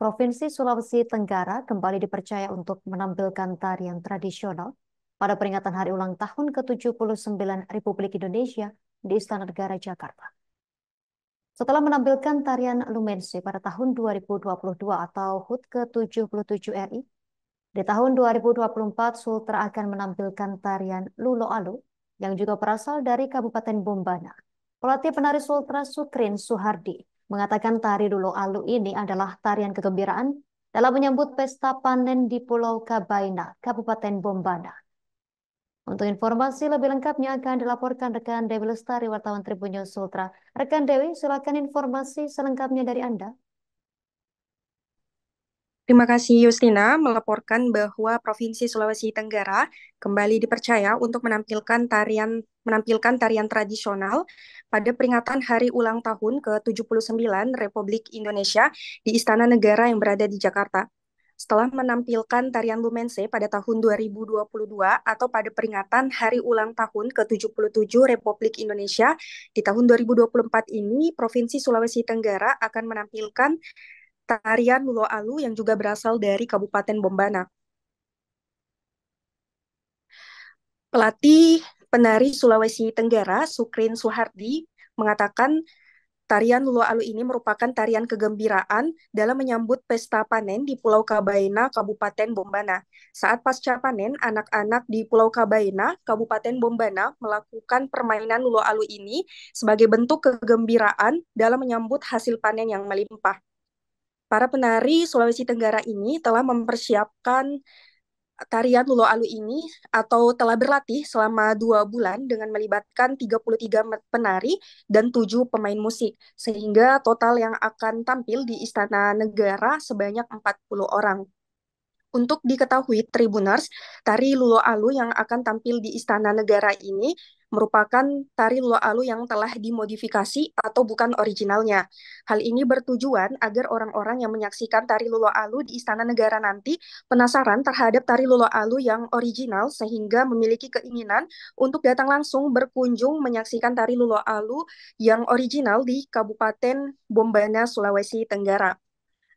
Provinsi Sulawesi Tenggara kembali dipercaya untuk menampilkan tarian tradisional pada peringatan Hari Ulang Tahun ke-79 Republik Indonesia di Istana Negara Jakarta. Setelah menampilkan tarian Lumensi pada tahun 2022 atau HUT ke-77 RI, di tahun 2024 Sultra akan menampilkan tarian Lulo Alu yang juga berasal dari Kabupaten Bombana. Pelatih penari Sultra Sukrin Suhardi mengatakan tari Dulu Alu ini adalah tarian kegembiraan dalam menyambut pesta panen di Pulau Kabaina, Kabupaten Bombana. Untuk informasi lebih lengkapnya akan dilaporkan rekan Dewi Lestari, wartawan Tribun Sultra. Rekan Dewi, silakan informasi selengkapnya dari Anda. Terima kasih Yustina melaporkan bahwa Provinsi Sulawesi Tenggara kembali dipercaya untuk menampilkan tarian menampilkan tarian tradisional pada peringatan Hari Ulang Tahun ke-79 Republik Indonesia di Istana Negara yang berada di Jakarta. Setelah menampilkan tarian Lumense pada tahun 2022 atau pada peringatan Hari Ulang Tahun ke-77 Republik Indonesia di tahun 2024 ini, Provinsi Sulawesi Tenggara akan menampilkan tarian alu yang juga berasal dari Kabupaten Bombana. Pelatih penari Sulawesi Tenggara, Sukrin Suhardi, mengatakan tarian alu ini merupakan tarian kegembiraan dalam menyambut pesta panen di Pulau Kabaina, Kabupaten Bombana. Saat pasca panen, anak-anak di Pulau Kabaina, Kabupaten Bombana melakukan permainan alu ini sebagai bentuk kegembiraan dalam menyambut hasil panen yang melimpah para penari Sulawesi Tenggara ini telah mempersiapkan tarian Lulu Alu ini atau telah berlatih selama dua bulan dengan melibatkan 33 penari dan tujuh pemain musik, sehingga total yang akan tampil di Istana Negara sebanyak 40 orang. Untuk diketahui, Tribuners, tari Lulo Alu yang akan tampil di Istana Negara ini merupakan tari Lulo Alu yang telah dimodifikasi atau bukan originalnya. Hal ini bertujuan agar orang-orang yang menyaksikan tari Lulo Alu di Istana Negara nanti penasaran terhadap tari Lulo Alu yang original sehingga memiliki keinginan untuk datang langsung berkunjung menyaksikan tari Lulo Alu yang original di Kabupaten Bombana, Sulawesi Tenggara.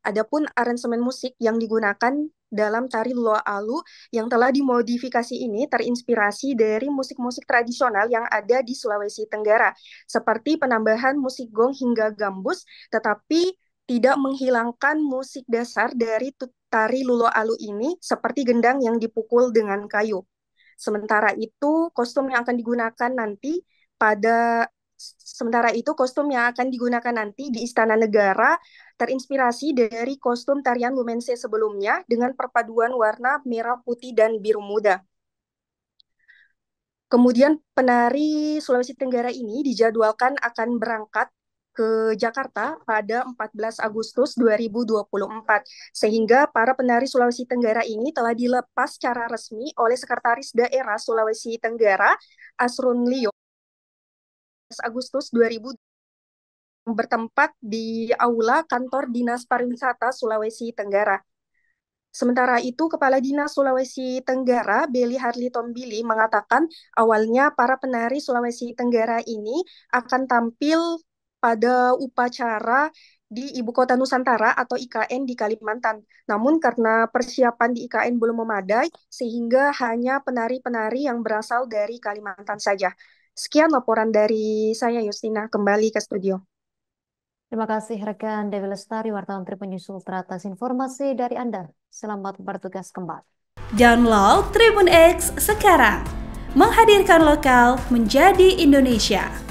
Adapun aransemen musik yang digunakan dalam tari Lua Alu yang telah dimodifikasi ini terinspirasi dari musik-musik tradisional yang ada di Sulawesi Tenggara, seperti penambahan musik gong hingga gambus, tetapi tidak menghilangkan musik dasar dari tari lulo alu ini seperti gendang yang dipukul dengan kayu. Sementara itu, kostum yang akan digunakan nanti pada Sementara itu, kostum yang akan digunakan nanti di Istana Negara terinspirasi dari kostum tarian Lumense sebelumnya dengan perpaduan warna merah, putih, dan biru muda. Kemudian penari Sulawesi Tenggara ini dijadwalkan akan berangkat ke Jakarta pada 14 Agustus 2024 sehingga para penari Sulawesi Tenggara ini telah dilepas secara resmi oleh Sekretaris Daerah Sulawesi Tenggara Asrun Lio Agustus 2000 bertempat di aula kantor Dinas Pariwisata Sulawesi Tenggara. Sementara itu, Kepala Dinas Sulawesi Tenggara, Beli Harli Tombili, mengatakan awalnya para penari Sulawesi Tenggara ini akan tampil pada upacara di Ibu Kota Nusantara atau IKN di Kalimantan. Namun karena persiapan di IKN belum memadai, sehingga hanya penari-penari yang berasal dari Kalimantan saja. Sekian laporan dari saya Yustina kembali ke studio. Terima kasih rekan Dewi Lestari, wartawan Tribun Ultra teratas informasi dari Anda. Selamat bertugas kembali. Download Tribun X sekarang. Menghadirkan lokal menjadi Indonesia.